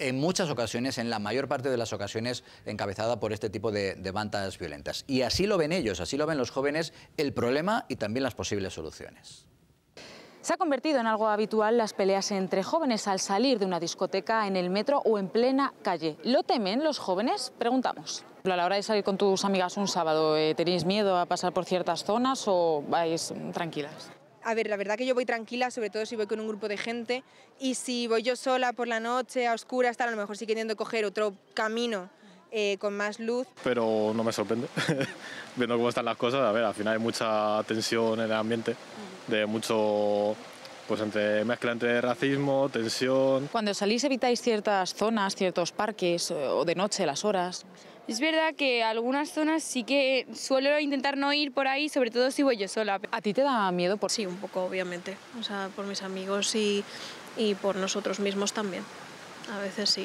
en muchas ocasiones, en la mayor parte de las ocasiones, encabezada por este tipo de, bandas violentas. Y así lo ven ellos, así lo ven los jóvenes, el problema y también las posibles soluciones. Se ha convertido en algo habitual las peleas entre jóvenes al salir de una discoteca, en el metro o en plena calle. ¿Lo temen los jóvenes? Preguntamos. A la hora de salir con tus amigas un sábado, eh, ¿tenéis miedo a pasar por ciertas zonas o vais tranquilas? A ver, la verdad que yo voy tranquila, sobre todo si voy con un grupo de gente y si voy yo sola por la noche, a oscuras, tal, a lo mejor sí queriendo coger otro camino eh, con más luz. Pero no me sorprende, viendo cómo están las cosas, a ver, al final hay mucha tensión en el ambiente, de mucho pues entre mezcla entre racismo, tensión. Cuando salís evitáis ciertas zonas, ciertos parques eh, o de noche las horas. Es verdad que algunas zonas sí que suelo intentar no ir por ahí, sobre todo si voy yo sola. ¿A ti te da miedo? Por... Sí, un poco, obviamente. O sea, por mis amigos y, y por nosotros mismos también. A veces sí.